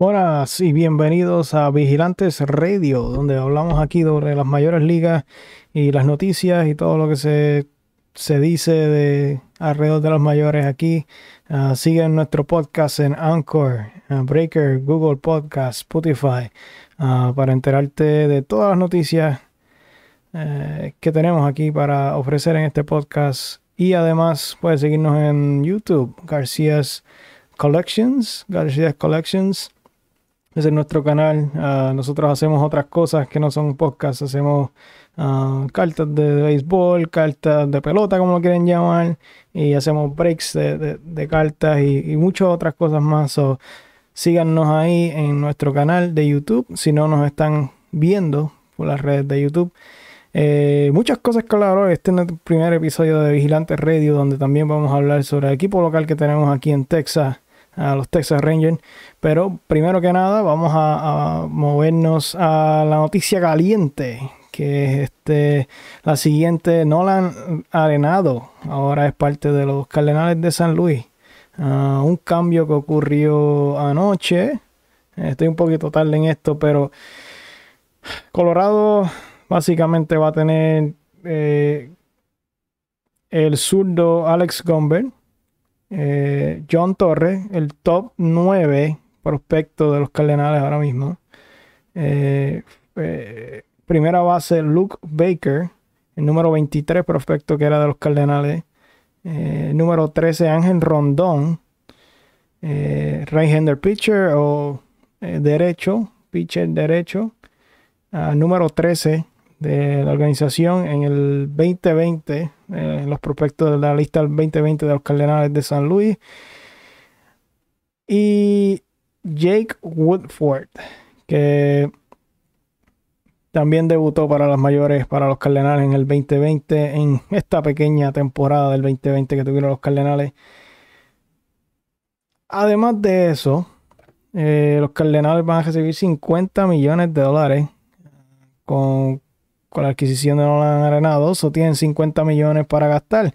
Hola y bienvenidos a Vigilantes Radio, donde hablamos aquí sobre las mayores ligas y las noticias y todo lo que se, dice de alrededor de los mayores aquí. Ah, sigue siguen nuestro podcast en Anchor, ah, Breaker, Google Podcast, Spotify, ah, para enterarte de todas las noticias eh, que tenemos aquí para ofrecer en este podcast. Y además puedes seguirnos en YouTube, García's Collections, García's Collections. Ese es nuestro canal. Ah, nosotros hacemos otras cosas que no son podcasts. Hacemos ah, cartas de, béisbol, cartas de pelota, como lo quieren llamar. Y hacemos breaks de, cartas y, muchas otras cosas más. síganos ahí en nuestro canal de YouTube. Si no nos están viendo por las redes de YouTube. Eh, muchas cosas que Este es el primer episodio de Vigilantes Radio, donde también vamos a hablar sobre el equipo local que tenemos aquí en Texas a los Texas Rangers. Pero primero que nada, vamos a, movernos a la noticia caliente, que es este, la siguiente, Nolan Arenado, ahora es parte de los Cardenales de San Luis. Ah, un cambio que ocurrió anoche. Estoy un poquito tarde en esto, pero Colorado básicamente va a tener eh, el zurdo Alex Gombert, eh, John Torres, el top 9 prospecto de los Cardenales ahora mismo. Eh, eh, primera base, Luke Baker, el número 23 prospecto que era de los Cardenales. número 13, Ángel Rondón, right-hander pitcher o derecho, pitcher derecho. Ah, número 13, de la organización en el 2020, eh, en los prospectos de la lista del 2020 de los Cardenales de San Luis. Y Jake Woodford, que también debutó para las mayores, para los Cardenales en el 2020, en esta pequeña temporada del 2020 que tuvieron los Cardenales. Además de eso, eh, los Cardenales van a recibir 50 millones de dólares con con la adquisición de Nolan Arenado o tienen 50 millones para gastar.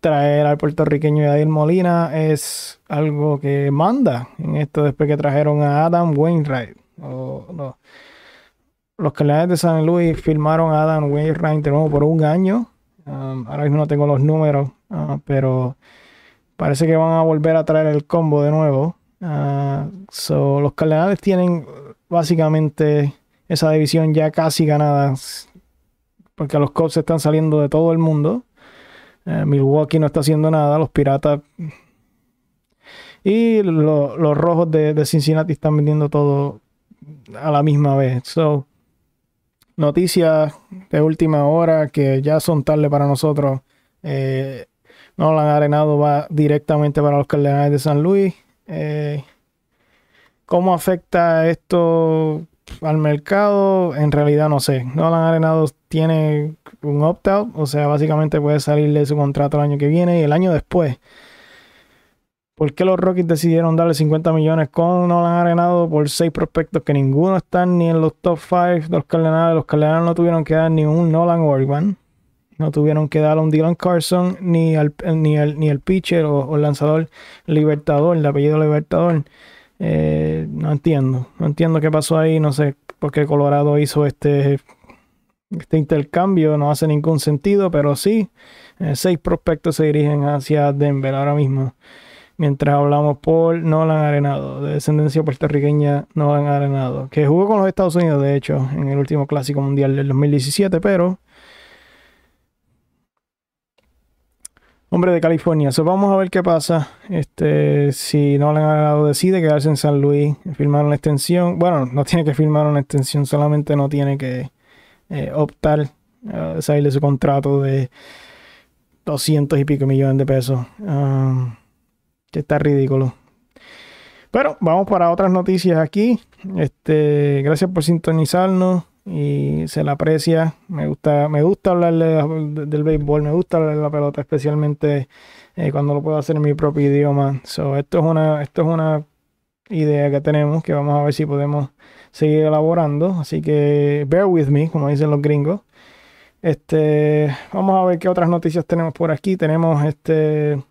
Traer al puertorriqueño Yadir Molina es algo que manda en esto después que trajeron a Adam Wainwright. Los Cardenales de San Luis firmaron a Adam Wainwright por un año. Um, ahora mismo no tengo los números, ah, pero parece que van a volver a traer el combo de nuevo. Ah, los Cardenales tienen básicamente esa división ya casi ganada porque los Cubs están saliendo de todo el mundo. Eh, Milwaukee no está haciendo nada, los Piratas y los Rojos de, Cincinnati están vendiendo todo a la misma vez. So, noticias de última hora que ya son tarde para nosotros. Eh, han Arenado va directamente para los Cardenales de San Luis. Eh, ¿Cómo afecta esto al mercado, en realidad no sé. Nolan Arenado tiene un opt-out, o sea, básicamente puede salir de su contrato el año que viene y el año después. ¿Por qué los Rockies decidieron darle 50 millones con Nolan Arenado por seis prospectos que ninguno están ni en los top 5 de los Cardenales? Los Cardenales no tuvieron que dar ni un Nolan Orban, no tuvieron que dar a un Dylan Carson ni al, ni el, pitcher o, o lanzador Libertador, el apellido Libertador. Eh, no entiendo, no entiendo qué pasó ahí, no sé por qué Colorado hizo este, este intercambio, no hace ningún sentido, pero sí, eh, seis prospectos se dirigen hacia Denver ahora mismo. Mientras hablamos por Nolan Arenado, de descendencia puertorriqueña Nolan Arenado, que jugó con los Estados Unidos, de hecho, en el último Clásico Mundial del 2017, pero hombre de California. vamos a ver qué pasa. Este, si Nolan decide quedarse en San Luis, firmar una extensión. Bueno, no tiene que firmar una extensión, solamente no tiene que eh, optar a eh, salir de su contrato de 200 y pico millones de pesos. Ah, que está ridículo. Pero vamos para otras noticias aquí. Este, gracias por sintonizarnos y se la aprecia. Me gusta, me gusta hablarle del béisbol, me gusta hablar de la pelota, especialmente eh, cuando lo puedo hacer en mi propio idioma. So, esto es una, esto es una idea que tenemos que vamos a ver si podemos seguir elaborando. Así que bear with me, como dicen los gringos. Este, vamos a ver qué otras noticias tenemos por aquí. Tenemos este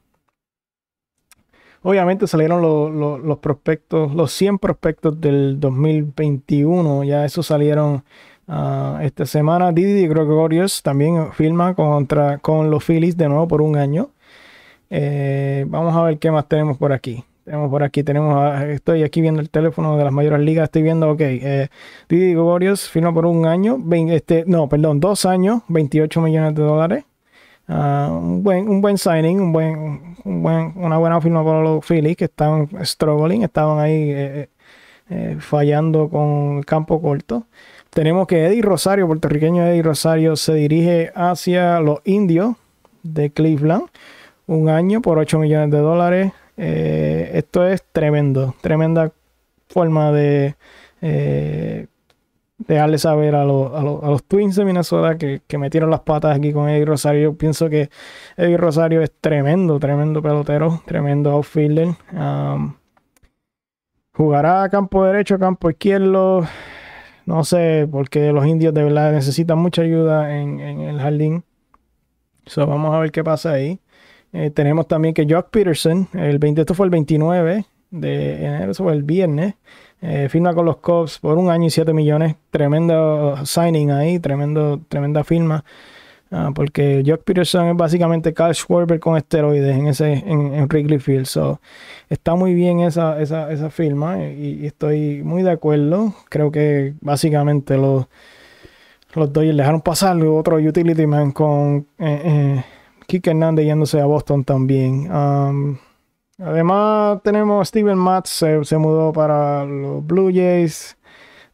Obviamente salieron los prospectos, los 100 prospectos del 2021, ya esos salieron ah, esta semana. Didi Gregorius también firma contra, con los Phillies de nuevo por un año. Eh, vamos a ver qué más tenemos por aquí. Tenemos por aquí, tenemos, estoy aquí viendo el teléfono de las mayores ligas, estoy viendo, ok, eh, Didi Gregorius firma por un año, este, no, perdón, dos años, 28 millones de dólares. Ah, un, buen, un buen signing, un buen, buen, una buena firma para los Phillies que estaban struggling, estaban ahí eh, eh, eh, fallando con el campo corto. Tenemos que Eddie Rosario, puertorriqueño Eddie Rosario, se dirige hacia los indios de Cleveland. Un año por 8 millones de dólares. esto es tremendo, tremenda forma de dejarle saber a, a, los Twins de Minnesota que, metieron las patas aquí con Eddie Rosario. pienso que Eddie Rosario es tremendo, tremendo pelotero, tremendo outfielder. Um, jugará campo derecho, campo izquierdo. No sé, porque los indios de verdad necesitan mucha ayuda en, el jardín. vamos a ver qué pasa ahí. Eh, tenemos también que Jock Peterson, el 20, esto fue el 29, de enero, sobre el viernes. Eh, firma con los Cubs por un año y siete millones. Tremendo signing ahí, tremendo, tremenda firma. Ah, porque Jock Peterson es básicamente Carl Schwarber con esteroides en ese en, en Wrigley Field. está muy bien esa, esa, esa firma y, estoy muy de acuerdo. Creo que básicamente los, los Dodgers dejaron pasar otro utility man con eh, eh Hernández yéndose a Boston también. Um, Además, tenemos Steven Matz, se, mudó para los Blue Jays.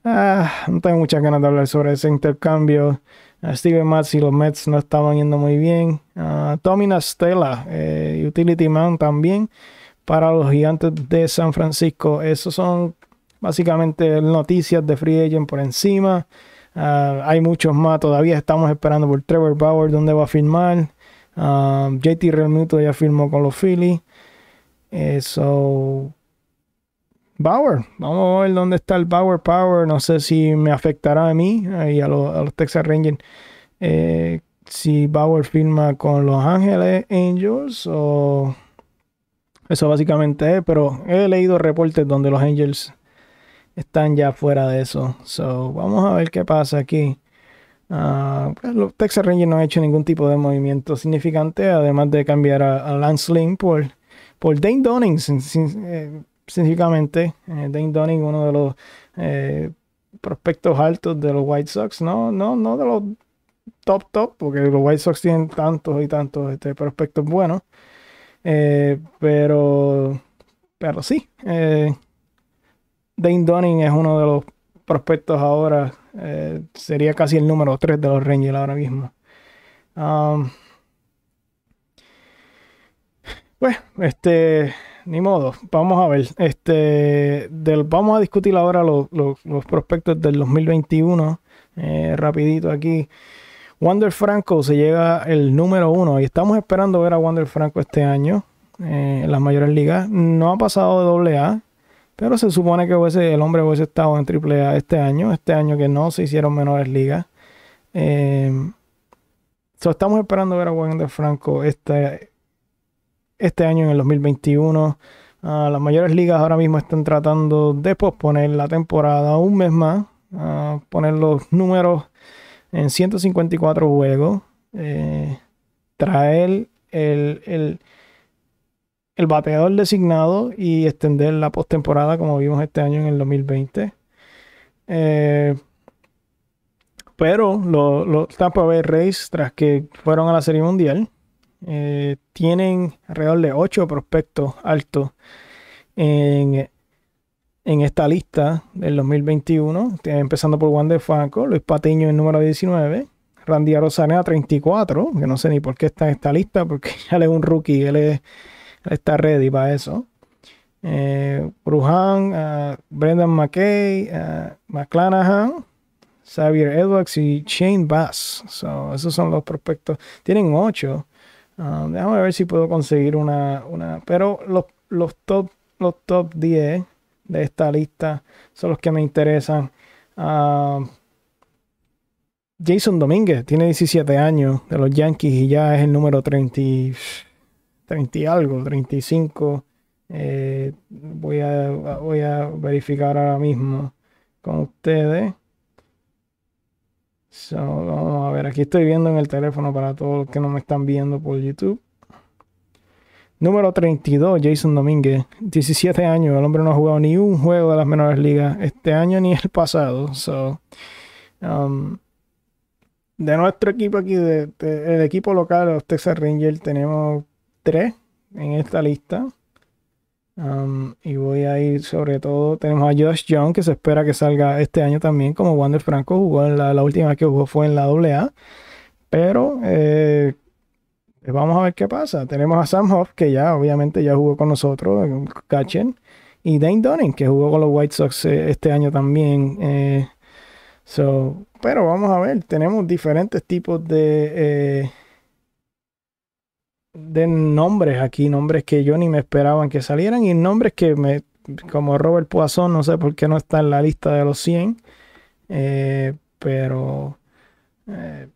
Ah, no tengo muchas ganas de hablar sobre ese intercambio. Ah, Steven Matz y los Mets no estaban yendo muy bien. Ah, Tommy Nastella, eh, Utility Man también, para los gigantes de San Francisco. Esos son básicamente noticias de Free Agent por encima. hay muchos más. Todavía estamos esperando por Trevor Bauer, donde va a firmar. JT Realmuto ya firmó con los Phillies. Eso. Bauer, vamos a ver dónde está el Bauer Power. No sé si me afectará a mí eh, y a, los Texas Rangers. Eh, si Bauer firma con Los Ángeles Angels o eso básicamente es, pero he leído reportes donde los Angels están ya fuera de eso. So, vamos a ver qué pasa aquí. Ah, pues los Texas Rangers no han hecho ningún tipo de movimiento significante, además de cambiar a, a Lance Lynn por por Dane Dunning, eh, específicamente. Eh, Dane Donning, uno de los eh, prospectos altos de los White Sox, no, no, no de los top, top, porque los White Sox tienen tantos y tantos este, prospectos buenos. pero, pero sí, eh, Dane Dunning es uno de los prospectos ahora. sería casi el número 3 de los Rangers ahora mismo. Um, pues, este, ni modo, vamos a ver. Este, vamos a discutir ahora los, prospectos del 2021. Eh, rapidito aquí. Wander Franco se llega el número uno y estamos esperando ver a Wander Franco este año eh, en las mayores ligas. No ha pasado de doble A, pero se supone que el hombre hubiese estado en triple A este año. Este año que no se hicieron menores ligas. Eh, so estamos esperando ver a Wander Franco este este año, en el 2021. Ah, las mayores ligas ahora mismo están tratando de posponer la temporada un mes más, ah, poner los números en 154 juegos, eh, traer el, bateador designado y extender la postemporada como vimos este año en el 2020. Eh, pero los lo Tampa Bay Rays, tras que fueron a la Serie Mundial, eh, tienen alrededor de 8 prospectos altos en, esta lista del 2021. Empezando por Juan de Franco, Luis Patiño en número 19, Randy Arosanea 34, que no sé ni por qué está en esta lista, porque le es un rookie, él, está ready para eso. Eh, Brujan, eh, Brendan McKay, eh, McClanahan, Xavier Edwards y Shane Bass. esos son los prospectos. Tienen 8 Ah, déjame ver si puedo conseguir una. pero los, los, top, los top 10 de esta lista son los que me interesan. Ah, Jason Domínguez tiene 17 años de los Yankees y ya es el número 30, 30 y algo, 35. Eh, voy, a, voy a verificar ahora mismo con ustedes vamos a ver, aquí estoy viendo en el teléfono para todos los que no me están viendo por YouTube. Número 32, Jason Domínguez, 17 años. El hombre no ha jugado ni un juego de las menores ligas este año ni el pasado. So, um, de nuestro equipo aquí, de, el equipo local, los Texas Rangers, tenemos tres en esta lista y voy a ir, sobre todo, tenemos a Josh Young, que se espera que salga este año también, como Wander Franco jugó en la, última vez que jugó fue en la AA. Pero eh, pues vamos a ver qué pasa. Tenemos a Sam Hoff, que ya obviamente ya jugó con nosotros, eh, Cachen, y Dane Dunning, que jugó con los White Sox eh, este año también. so, pero vamos a ver, tenemos diferentes tipos de den nombres aquí, nombres que yo ni me esperaban que salieran y nombres que me, como Robert Poisson, no sé por qué no está en la lista de los 100, eh, pero eh,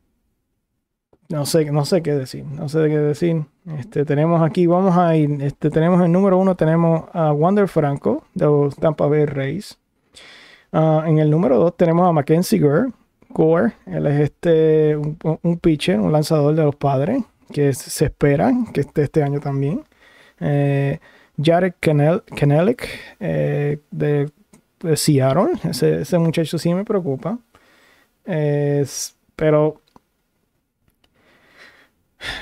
no sé, no sé qué decir, no sé qué decir. Este, tenemos aquí, vamos a ir, este, tenemos el número uno, tenemos a Wander Franco de los Tampa Bay Rays. Ah, en el número dos tenemos a Mackenzie Gore. Gore, él es este, un, un pitcher, un lanzador de los padres que se esperan que esté este año también. Eh, Jared Jarek eh, de, de, Seattle, ese, muchacho sí me preocupa. pero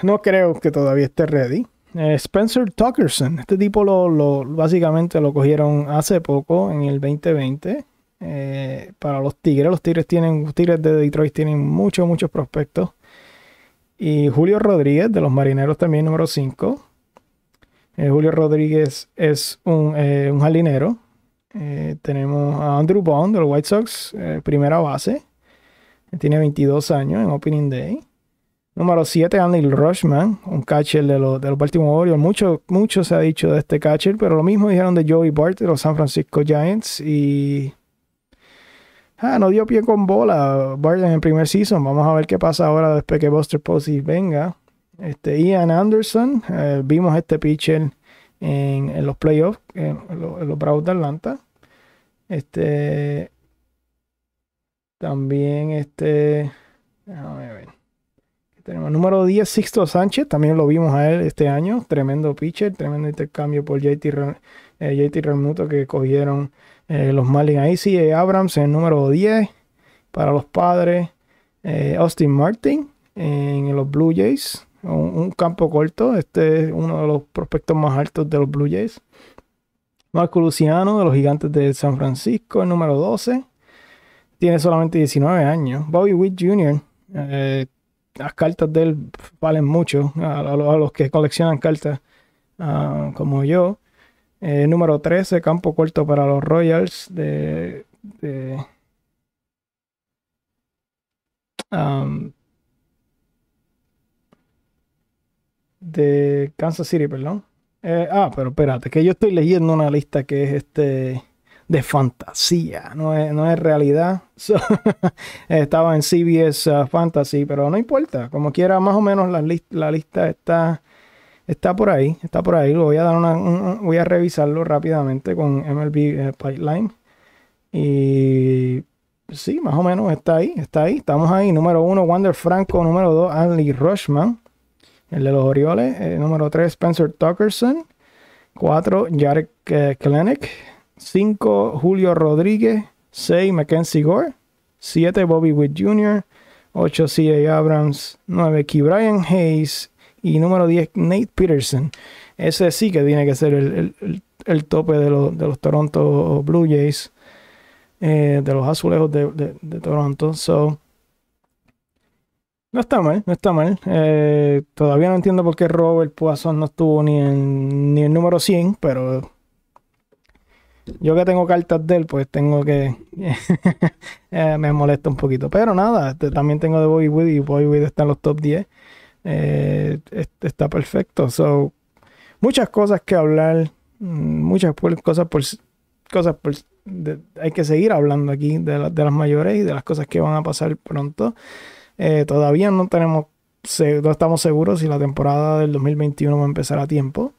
no creo que todavía esté ready. Eh, Spencer Tuckerson, este tipo lo, básicamente lo cogieron hace poco, en el 2020. para los Tigres. Los Tigres tienen, los Tigres de Detroit tienen muchos, muchos prospectos. Y Julio Rodríguez, de los Marineros también, número 5. Eh, Julio Rodríguez es un, eh, jardinero. Eh, tenemos a Andrew Bond, de los White Sox, primera base. Tiene 22 años en Opening Day. Número 7, Andy Rushman, un catcher de, los, Baltimore Orioles. Mucho, mucho se ha dicho de este catcher, pero lo mismo dijeron de Joey Bart de los San Francisco Giants. Y ah, no dio pie con bola Burden en el primer season. Vamos a ver qué pasa ahora después que Buster Posey venga. Este, Ian Anderson, eh, vimos este pitcher en, los playoffs, en, los Bravos de Atlanta. Este, también este, déjame ver. número 10, Sixto Sánchez, también lo vimos a él este año, tremendo pitcher, tremendo intercambio por JT, JT Remuto eh, que cogieron eh, los Marlins ahí eh, Abrams en número 10 para los padres. Eh, Austin Martin en los Blue Jays. Un, campo corto. Este es uno de los prospectos más altos de los Blue Jays. Marco Luciano de los Gigantes de San Francisco, en número 12. Tiene solamente 19 años. Bobby Witt Jr. las cartas de él valen mucho a, los que coleccionan cartas ah, como yo. Eh, número 13, campo corto para los Royals de... de um, Kansas City, perdón. Eh, ah, pero espérate, que yo estoy leyendo una lista que es este de fantasía, no es, no es realidad. estaba en CBS uh, Fantasy, pero no importa, como quiera, más o menos la, la lista está Está por ahí, está por ahí. Lo voy a dar voy a revisarlo rápidamente con MLB eh, Pipeline. Y sí, más o menos está ahí, está ahí. Estamos ahí. Número uno, Wander Franco. Número dos, Andy Rushman. El de los Orioles. Eh, número tres, Spencer Tuckerson. Cuatro, Jarek eh, Klenek Cinco, Julio Rodríguez. Seis, Mackenzie Gore. Siete, Bobby Witt Jr. 8 C.A. Abrams, 9 Key Brian Hayes y número 10, Nate Peterson. Ese sí que tiene que ser el, tope de, de, los Toronto Blue Jays, eh, de los azulejos de, Toronto. So, no está mal, no está mal. Eh, todavía no entiendo por qué Robert Poisson no estuvo ni en, ni el número 100, pero yo que tengo cartas de él, pues tengo que. Eh, me molesta un poquito. Pero nada, este, también tengo de Bobby Wood y Bobby Wood está en los top 10. Eh, está perfecto. So, muchas cosas que hablar, mm, muchas cosas por cosas por, hay que seguir hablando aquí de, las mayores y de las cosas que van a pasar pronto. Eh, todavía no tenemos, no estamos seguros si la temporada del 2021 va a empezar a tiempo.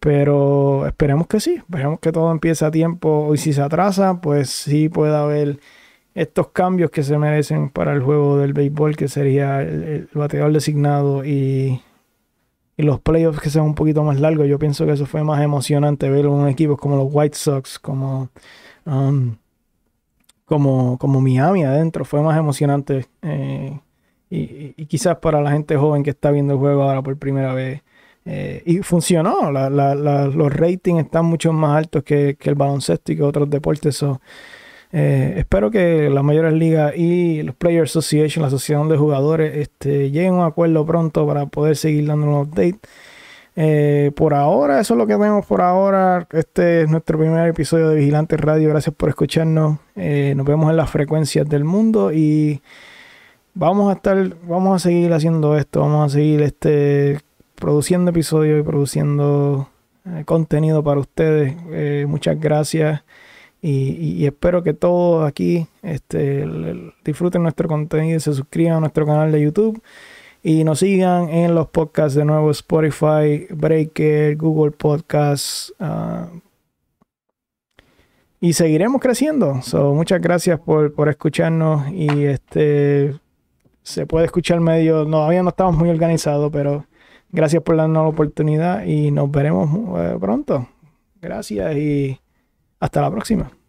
Pero esperemos que sí, esperemos que todo empiece a tiempo. Y si se atrasa, pues sí puede haber estos cambios que se merecen para el juego del béisbol, que sería el, bateador designado y, los playoffs que sean un poquito más largos. Yo pienso que eso fue más emocionante ver un equipo como los White Sox, como, um, como, como Miami adentro. Fue más emocionante. Eh, y, quizás para la gente joven que está viendo el juego ahora por primera vez. Eh, y funcionó, los ratings están mucho más altos que, el baloncesto y que otros deportes. son eh, espero que las mayores ligas y los Players Association, la asociación de jugadores, este, lleguen a un acuerdo pronto para poder seguir dando un update. Eh, por ahora, eso es lo que tenemos por ahora. Este es nuestro primer episodio de Vigilantes Radio. Gracias por escucharnos. Eh, nos vemos en las frecuencias del mundo y vamos a estar, vamos a seguir haciendo esto, vamos a seguir este produciendo episodios y produciendo contenido para ustedes. muchas gracias. Y, espero que todos aquí este, disfruten nuestro contenido, y se suscriban a nuestro canal de YouTube y nos sigan en los podcasts de nuevo Spotify, Breaker, Google Podcasts. Ah, y seguiremos creciendo. So, muchas gracias por, escucharnos y este se puede escuchar medio, todavía no estamos muy organizados, pero gracias por darnos la oportunidad y nos veremos eh, pronto. Gracias y hasta la próxima.